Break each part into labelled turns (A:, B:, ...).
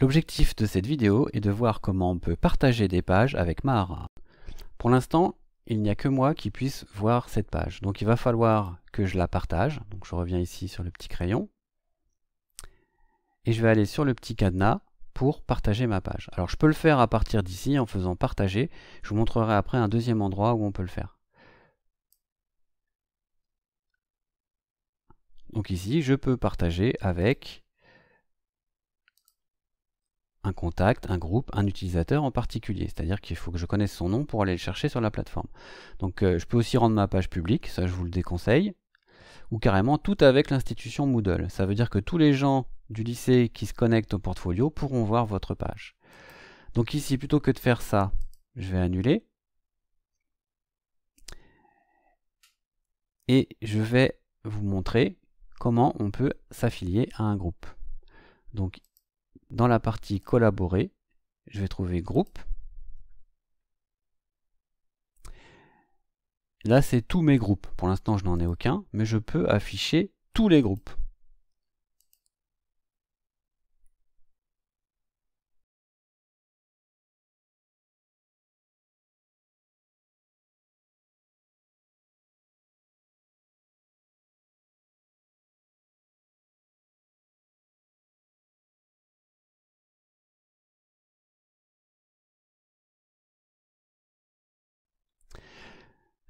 A: L'objectif de cette vidéo est de voir comment on peut partager des pages avec Mahara. Pour l'instant, il n'y a que moi qui puisse voir cette page. Donc il va falloir que je la partage. Donc je reviens ici sur le petit crayon. Et je vais aller sur le petit cadenas pour partager ma page. Alors je peux le faire à partir d'ici en faisant partager. Je vous montrerai après un deuxième endroit où on peut le faire. Donc ici, je peux partager avec un contact, un groupe, un utilisateur en particulier. C'est-à-dire qu'il faut que je connaisse son nom pour aller le chercher sur la plateforme. Donc euh, je peux aussi rendre ma page publique, ça je vous le déconseille, ou carrément tout avec l'institution Moodle. Ça veut dire que tous les gens du lycée qui se connectent au portfolio pourront voir votre page. Donc ici, plutôt que de faire ça, je vais annuler. Et je vais vous montrer comment on peut s'affilier à un groupe. Donc dans la partie collaborer, je vais trouver groupe. Là, c'est tous mes groupes. Pour l'instant, je n'en ai aucun, mais je peux afficher tous les groupes.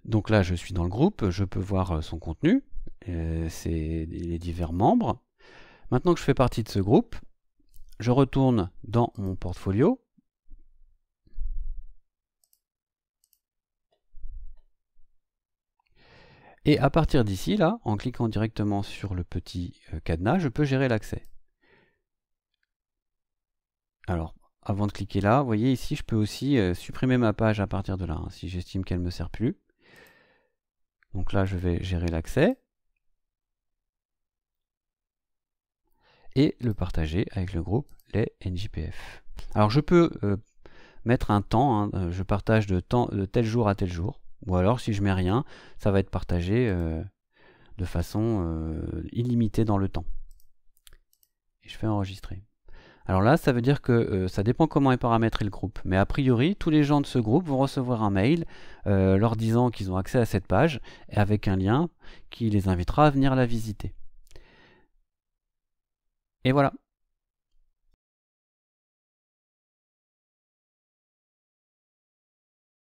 A: Donc là, je suis dans le groupe, je peux voir euh, son contenu, euh, c'est les divers membres. Maintenant que je fais partie de ce groupe, je retourne dans mon portfolio. Et à partir d'ici, là, en cliquant directement sur le petit euh, cadenas, je peux gérer l'accès. Alors, avant de cliquer là, vous voyez ici, je peux aussi supprimer ma page à partir de là, hein, si j'estime qu'elle ne me sert plus. Donc là, je vais gérer l'accès. Et le partager avec le groupe les NJPF. Alors je peux euh, mettre un temps, hein, euh, je partage de, tel jour à tel jour. Ou alors si je mets rien, ça va être partagé euh, de façon illimitée dans le temps. Et je fais enregistrer. Alors là, ça veut dire que euh, ça dépend comment est paramétré le groupe. Mais a priori, tous les gens de ce groupe vont recevoir un mail euh, leur disant qu'ils ont accès à cette page et avec un lien qui les invitera à venir la visiter. Et voilà.